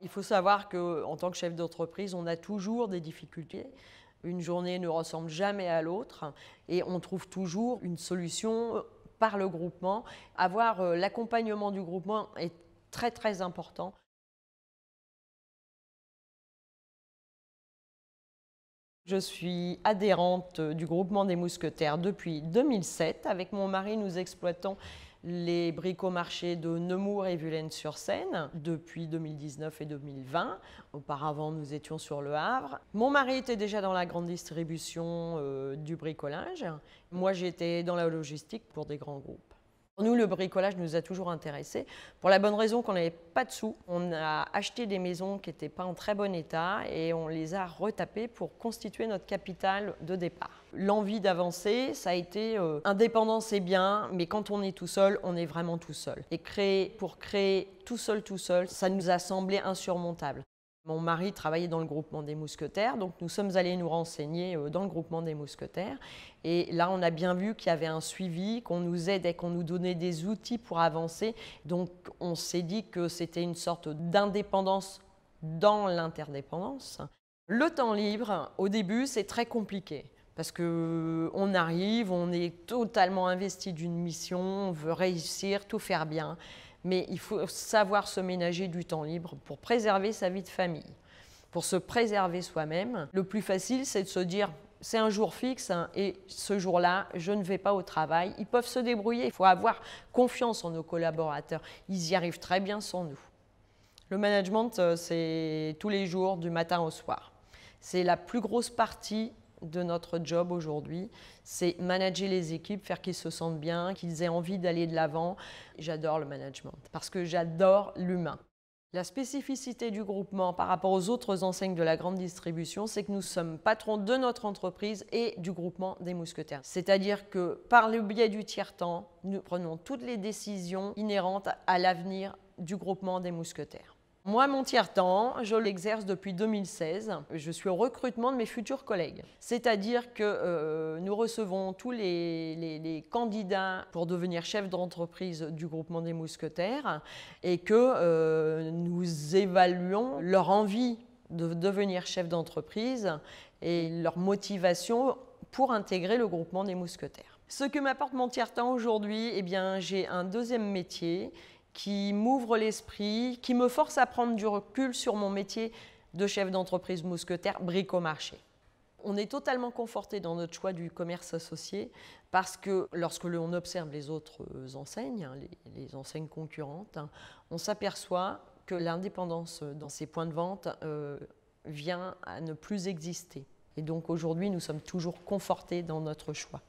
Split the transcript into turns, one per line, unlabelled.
Il faut savoir qu'en tant que chef d'entreprise, on a toujours des difficultés. Une journée ne ressemble jamais à l'autre et on trouve toujours une solution euh, par le groupement. Avoir euh, l'accompagnement du groupement est très très important. Je suis adhérente euh, du groupement des mousquetaires depuis 2007. Avec mon mari, nous exploitons les bricomarchés de Nemours et Vulaine-sur-Seine depuis 2019 et 2020. Auparavant, nous étions sur Le Havre. Mon mari était déjà dans la grande distribution euh, du bricolage. Moi, j'étais dans la logistique pour des grands groupes. Nous, le bricolage nous a toujours intéressés, pour la bonne raison qu'on n'avait pas de sous. On a acheté des maisons qui n'étaient pas en très bon état et on les a retapées pour constituer notre capital de départ. L'envie d'avancer, ça a été indépendance euh, indépendant, c'est bien, mais quand on est tout seul, on est vraiment tout seul. Et créer, pour créer tout seul, tout seul, ça nous a semblé insurmontable. Mon mari travaillait dans le groupement des mousquetaires, donc nous sommes allés nous renseigner euh, dans le groupement des mousquetaires. Et là, on a bien vu qu'il y avait un suivi, qu'on nous aidait, qu'on nous donnait des outils pour avancer. Donc, on s'est dit que c'était une sorte d'indépendance dans l'interdépendance. Le temps libre, au début, c'est très compliqué parce qu'on euh, arrive, on est totalement investi d'une mission, on veut réussir, tout faire bien mais il faut savoir se ménager du temps libre pour préserver sa vie de famille, pour se préserver soi-même. Le plus facile, c'est de se dire c'est un jour fixe hein, et ce jour-là, je ne vais pas au travail. Ils peuvent se débrouiller. Il faut avoir confiance en nos collaborateurs. Ils y arrivent très bien sans nous. Le management, euh, c'est tous les jours, du matin au soir. C'est la plus grosse partie de notre job aujourd'hui. C'est manager les équipes, faire qu'ils se sentent bien, qu'ils aient envie d'aller de l'avant. J'adore le management parce que j'adore l'humain. La spécificité du groupement par rapport aux autres enseignes de la grande distribution, c'est que nous sommes patrons de notre entreprise et du groupement des mousquetaires. C'est-à-dire que par le biais du tiers-temps, nous prenons toutes les décisions inhérentes à l'avenir du groupement des mousquetaires. Moi, mon tiers-temps, je l'exerce depuis 2016. Je suis au recrutement de mes futurs collègues. C'est-à-dire que euh, nous recevons tous les, candidats pour devenir chef d'entreprise du groupement des mousquetaires et que euh, nous évaluons leur envie de devenir chef d'entreprise et leur motivation pour intégrer le groupement des mousquetaires. Ce que m'apporte mon tiers-temps aujourd'hui, eh bien, j'ai un deuxième métier qui m'ouvre l'esprit, qui me force à prendre du recul sur mon métier de chef d'entreprise mousquetaire bricomarché. On est totalement conforté dans notre choix du commerce associé parce que lorsque l'on observe les autres enseignes, hein, les, enseignes concurrentes, hein, on s'aperçoit que l'indépendance dans ces points de vente euh, vient à ne plus exister. Et donc aujourd'hui, nous sommes toujours confortés dans notre choix.